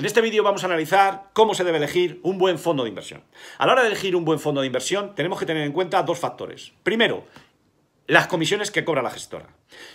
En este vídeo vamos a analizar cómo se debe elegir un buen fondo de inversión. A la hora de elegir un buen fondo de inversión tenemos que tener en cuenta dos factores. Primero, las comisiones que cobra la gestora.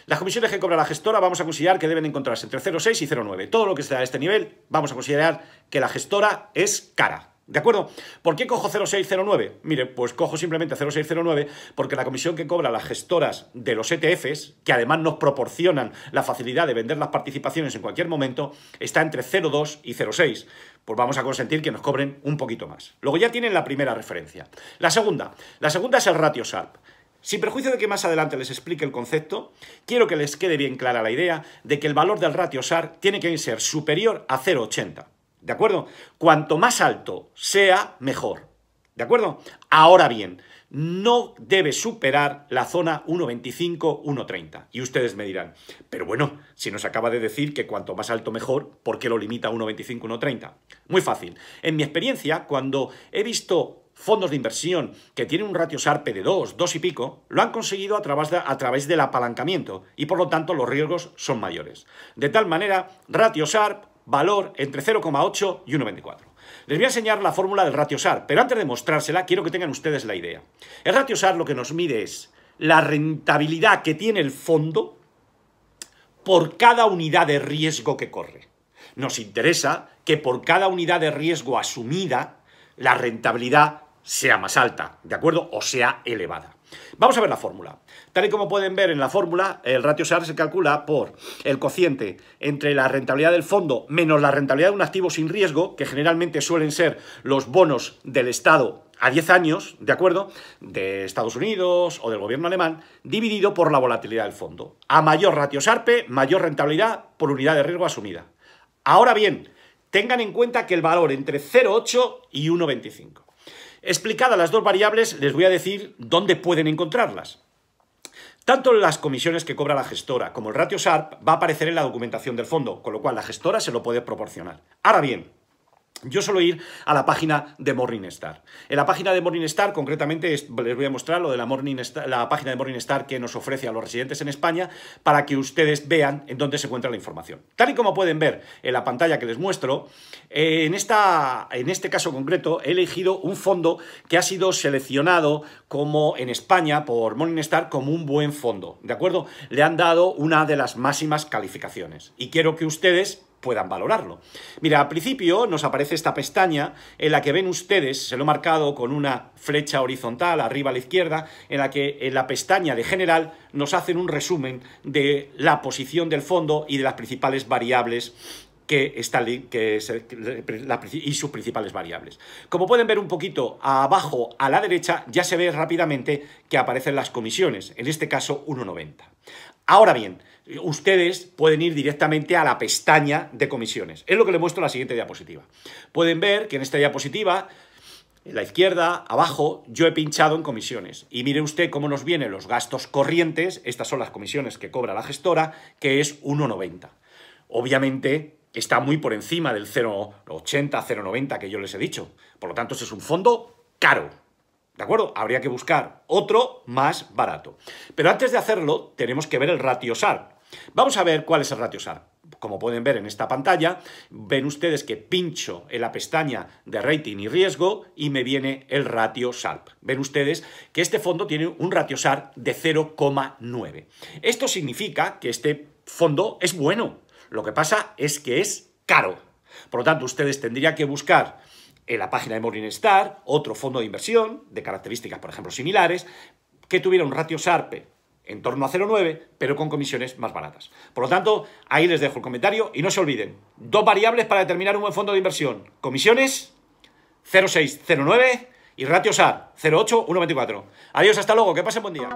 Las comisiones que cobra la gestora vamos a considerar que deben encontrarse entre 0,6 y 0,9. Todo lo que sea a este nivel vamos a considerar que la gestora es cara. ¿De acuerdo? ¿Por qué cojo 0609? Mire, pues cojo simplemente 0609 porque la comisión que cobra las gestoras de los ETFs, que además nos proporcionan la facilidad de vender las participaciones en cualquier momento, está entre 0,2 y 0,6. Pues vamos a consentir que nos cobren un poquito más. Luego ya tienen la primera referencia. La segunda. La segunda es el ratio SARP. Sin perjuicio de que más adelante les explique el concepto, quiero que les quede bien clara la idea de que el valor del ratio SAR tiene que ser superior a 0,80. ¿De acuerdo? Cuanto más alto sea, mejor. ¿De acuerdo? Ahora bien, no debe superar la zona 1.25-1.30. Y ustedes me dirán, pero bueno, si nos acaba de decir que cuanto más alto mejor, ¿por qué lo limita a 1.25-1.30? Muy fácil. En mi experiencia, cuando he visto fondos de inversión que tienen un ratio SARPE de 2, 2 y pico, lo han conseguido a través, a través del apalancamiento y por lo tanto los riesgos son mayores. De tal manera, ratio SARP valor entre 0,8 y 1,24. Les voy a enseñar la fórmula del ratio SAR, pero antes de mostrársela quiero que tengan ustedes la idea. El ratio SAR lo que nos mide es la rentabilidad que tiene el fondo por cada unidad de riesgo que corre. Nos interesa que por cada unidad de riesgo asumida, la rentabilidad sea más alta, ¿de acuerdo? O sea elevada. Vamos a ver la fórmula. Tal y como pueden ver en la fórmula, el ratio SARP se calcula por el cociente entre la rentabilidad del fondo menos la rentabilidad de un activo sin riesgo, que generalmente suelen ser los bonos del Estado a 10 años, ¿de acuerdo? De Estados Unidos o del gobierno alemán, dividido por la volatilidad del fondo. A mayor ratio SARPE, mayor rentabilidad por unidad de riesgo asumida. Ahora bien, tengan en cuenta que el valor entre 0,8 y 1,25. Explicadas las dos variables, les voy a decir dónde pueden encontrarlas. Tanto las comisiones que cobra la gestora como el ratio SARP va a aparecer en la documentación del fondo, con lo cual la gestora se lo puede proporcionar. Ahora bien, yo suelo ir a la página de Morningstar. En la página de Morningstar, concretamente, les voy a mostrar lo de la, página de Morningstar que nos ofrece a los residentes en España para que ustedes vean en dónde se encuentra la información. Tal y como pueden ver en la pantalla que les muestro, eh, en, en este caso concreto he elegido un fondo que ha sido seleccionado como en España por Morningstar como un buen fondo. ¿De acuerdo? Le han dado una de las máximas calificaciones. Y quiero que ustedes puedan valorarlo. Mira, al principio nos aparece esta pestaña en la que ven ustedes, se lo he marcado con una flecha horizontal arriba a la izquierda, en la que en la pestaña de general nos hacen un resumen de la posición del fondo y de las principales variables que está y sus principales variables. Como pueden ver un poquito abajo a la derecha, ya se ve rápidamente que aparecen las comisiones, en este caso 1,90. Ahora bien, ustedes pueden ir directamente a la pestaña de comisiones. Es lo que le muestro en la siguiente diapositiva. Pueden ver que en esta diapositiva, en la izquierda, abajo, yo he pinchado en comisiones. Y mire usted cómo nos vienen los gastos corrientes, estas son las comisiones que cobra la gestora, que es 1,90. Obviamente está muy por encima del 0,80, 0,90 que yo les he dicho. Por lo tanto, ese es un fondo caro. ¿De acuerdo? Habría que buscar otro más barato. Pero antes de hacerlo, tenemos que ver el ratio SAR, Vamos a ver cuál es el ratio SAR. Como pueden ver en esta pantalla, ven ustedes que pincho en la pestaña de rating y riesgo y me viene el ratio SARP. Ven ustedes que este fondo tiene un ratio SAR de 0,9. Esto significa que este fondo es bueno. Lo que pasa es que es caro. Por lo tanto, ustedes tendrían que buscar en la página de Morningstar otro fondo de inversión de características, por ejemplo, similares, que tuviera un ratio SARP en torno a 0,9, pero con comisiones más baratas. Por lo tanto, ahí les dejo el comentario y no se olviden, dos variables para determinar un buen fondo de inversión. Comisiones 0,6, 0,9 y ratio a 0,8, 1,24. Adiós, hasta luego, que pasen buen día.